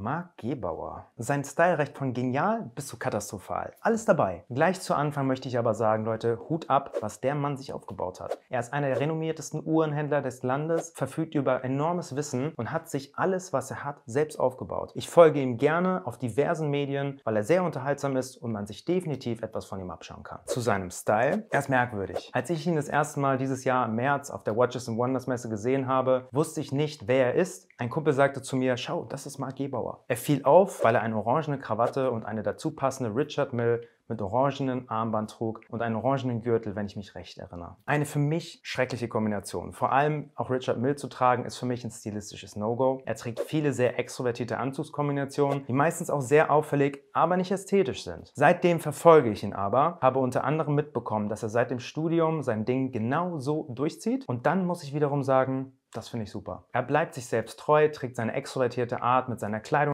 Marc Gebauer. Sein Style reicht von genial bis zu katastrophal. Alles dabei. Gleich zu Anfang möchte ich aber sagen, Leute, Hut ab, was der Mann sich aufgebaut hat. Er ist einer der renommiertesten Uhrenhändler des Landes, verfügt über enormes Wissen und hat sich alles, was er hat, selbst aufgebaut. Ich folge ihm gerne auf diversen Medien, weil er sehr unterhaltsam ist und man sich definitiv etwas von ihm abschauen kann. Zu seinem Style. Er ist merkwürdig. Als ich ihn das erste Mal dieses Jahr im März auf der Watches and Wonders Messe gesehen habe, wusste ich nicht, wer er ist. Ein Kumpel sagte zu mir, schau, das ist Marc Gebauer vor. Er fiel auf, weil er eine orangene Krawatte und eine dazu passende Richard Mill mit orangenen Armband trug und einen orangenen Gürtel, wenn ich mich recht erinnere. Eine für mich schreckliche Kombination. Vor allem auch Richard Mill zu tragen, ist für mich ein stilistisches No-Go. Er trägt viele sehr extrovertierte Anzugskombinationen, die meistens auch sehr auffällig, aber nicht ästhetisch sind. Seitdem verfolge ich ihn aber, habe unter anderem mitbekommen, dass er seit dem Studium sein Ding genau so durchzieht. Und dann muss ich wiederum sagen, das finde ich super. Er bleibt sich selbst treu, trägt seine extrovertierte Art mit seiner Kleidung